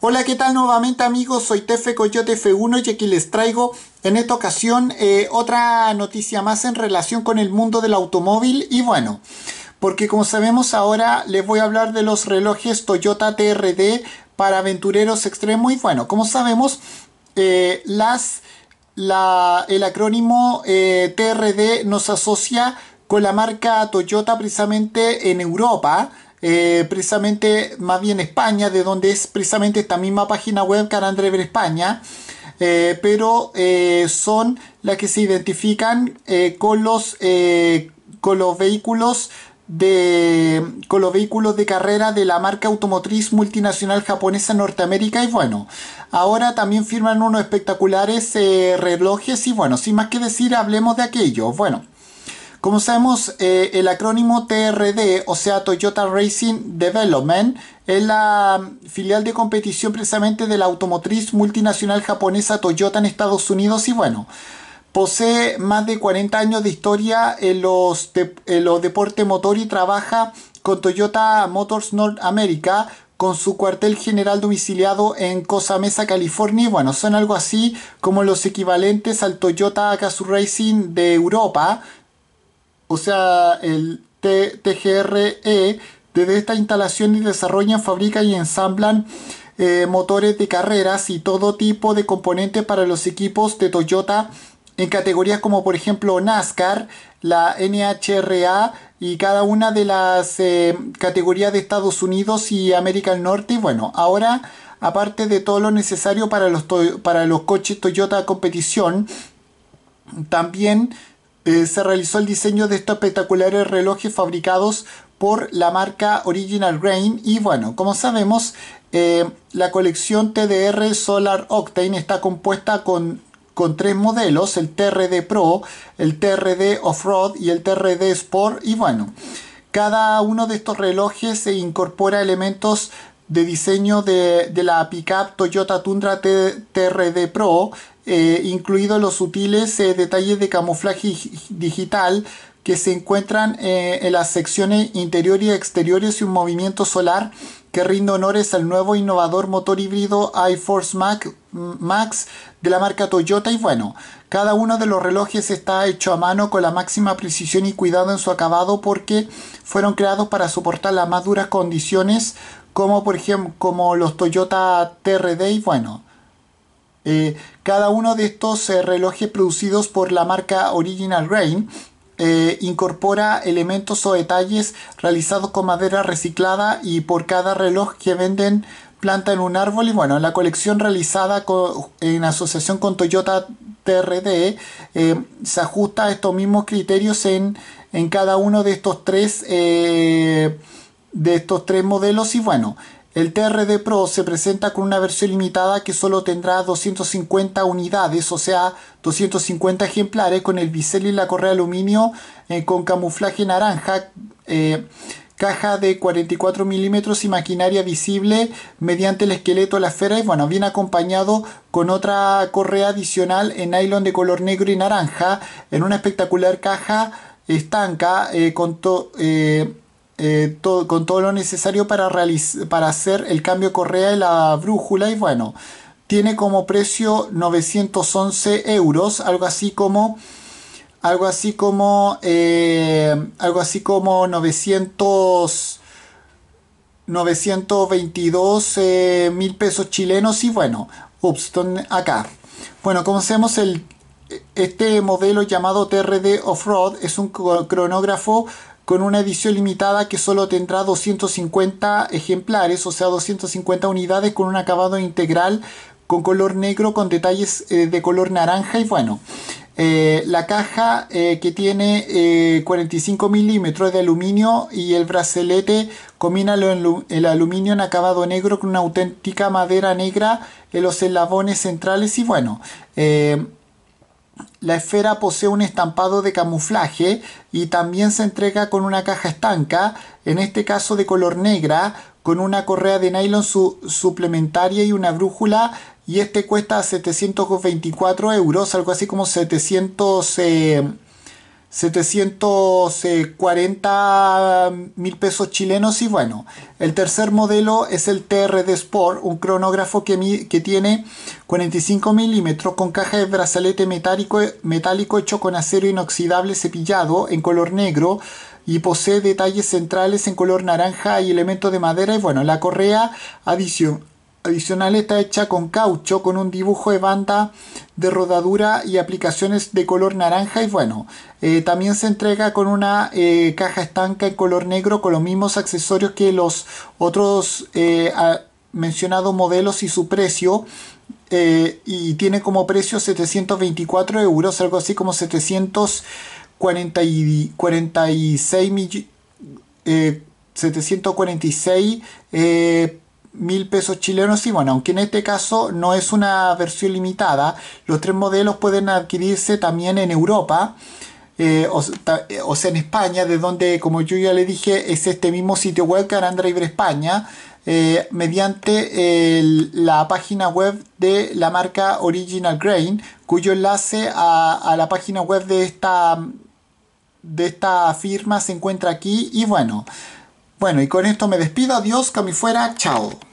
Hola, ¿qué tal nuevamente amigos? Soy Tefe Coyote F1 y aquí les traigo en esta ocasión eh, otra noticia más en relación con el mundo del automóvil y bueno, porque como sabemos ahora les voy a hablar de los relojes Toyota TRD para aventureros extremos y bueno, como sabemos eh, las, la, el acrónimo eh, TRD nos asocia con la marca Toyota precisamente en Europa eh, precisamente más bien España, de donde es precisamente esta misma página web Carandrever España, eh, pero eh, son las que se identifican con, los, vehículos de los vehículos de carrera de la marca automotriz multinacional japonesa Norteamérica y bueno ahora también firman unos espectaculares relojes y bueno sin más que decir hablemos de aquello bueno como sabemos, eh, el acrónimo TRD, o sea, Toyota Racing Development, es la mm, filial de competición precisamente de la automotriz multinacional japonesa Toyota en Estados Unidos y bueno, posee más de 40 años de historia en los, los deportes motor y trabaja con Toyota Motors North America con su cuartel general domiciliado en Mesa California. Y bueno, son algo así como los equivalentes al Toyota Gazoo Racing de Europa, o sea, el TGRE, desde esta instalación y desarrollan, fabrican y ensamblan eh, motores de carreras y todo tipo de componentes para los equipos de Toyota en categorías como por ejemplo NASCAR, la NHRA y cada una de las eh, categorías de Estados Unidos y América del Norte. Bueno, ahora aparte de todo lo necesario para los, para los coches Toyota competición, también eh, se realizó el diseño de estos espectaculares relojes fabricados por la marca Original Grain y bueno, como sabemos, eh, la colección TDR Solar Octane está compuesta con, con tres modelos, el TRD Pro, el TRD Off-Road y el TRD Sport y bueno, cada uno de estos relojes se incorpora elementos de diseño de, de la pickup Toyota Tundra TRD Pro, eh, incluidos los sutiles eh, detalles de camuflaje digital que se encuentran eh, en las secciones interior y exteriores y un movimiento solar que rinde honores al nuevo innovador motor híbrido iForce mm, Max de la marca Toyota y bueno, cada uno de los relojes está hecho a mano con la máxima precisión y cuidado en su acabado porque fueron creados para soportar las más duras condiciones como por ejemplo como los Toyota TRD y bueno, eh, cada uno de estos eh, relojes producidos por la marca Original Rain eh, incorpora elementos o detalles realizados con madera reciclada y por cada reloj que venden planta en un árbol y bueno, la colección realizada en asociación con Toyota TRD se ajusta a estos mismos criterios en, en, cada uno de estos tres de estos tres modelos y bueno, el TRD Pro se presenta con una versión limitada que solo tendrá 250 unidades, o sea, 250 ejemplares con el bisel y la correa de aluminio eh, con camuflaje naranja, eh, caja de 44 milímetros y maquinaria visible mediante el esqueleto de la esfera y bueno, viene acompañado con otra correa adicional en nylon de color negro y naranja en una espectacular caja estanca eh, con eh, con todo lo necesario para, para hacer el cambio correa y la brújula y bueno, tiene como precio 911 euros, algo así como algo así como eh, algo así como 900 922 eh, mil pesos chilenos y bueno ups, acá bueno conocemos el este modelo llamado TRD Off-Road es un cronógrafo con una edición limitada que solo tendrá 250 ejemplares, o sea, 250 unidades con un acabado integral con color negro, con detalles eh, de color naranja y bueno. Eh, la caja eh, que tiene 45 milímetros de aluminio y el bracelete combina el aluminio en acabado negro con una auténtica madera negra en los eslabones centrales y bueno. La esfera posee un estampado de camuflaje y también se entrega con una caja estanca, en este caso de color negra, con una correa de nylon suplementaria y una brújula y este cuesta 724 euros, algo así como 700... 740 mil pesos chilenos y bueno, el tercer modelo es el TRD Sport, un cronógrafo que, que tiene 45 milímetros con caja de brazalete metálico, metálico hecho con acero inoxidable cepillado en color negro y posee detalles centrales en color naranja y elementos de madera y bueno, la correa adición adicional está hecha con caucho, con un dibujo de banda de rodadura y aplicaciones de color naranja y bueno, eh, también se entrega con una eh, caja estanca en color negro con los mismos accesorios que los otros eh, mencionados modelos y su precio. y tiene como precio 724 euros, algo así como 746 millones. 746 mil pesos chilenos y bueno, aunque en este caso no es una versión limitada, los tres modelos pueden adquirirse también en Europa. Eh, eh, o, sea, en España, de donde, como yo ya le dije, es este mismo sitio web que España, eh, mediante la página web de la marca Original Grain, cuyo enlace a, a, la página web de esta, de esta firma se encuentra aquí. Y bueno, bueno, y con esto me despido. Adiós, que fuera. Chao.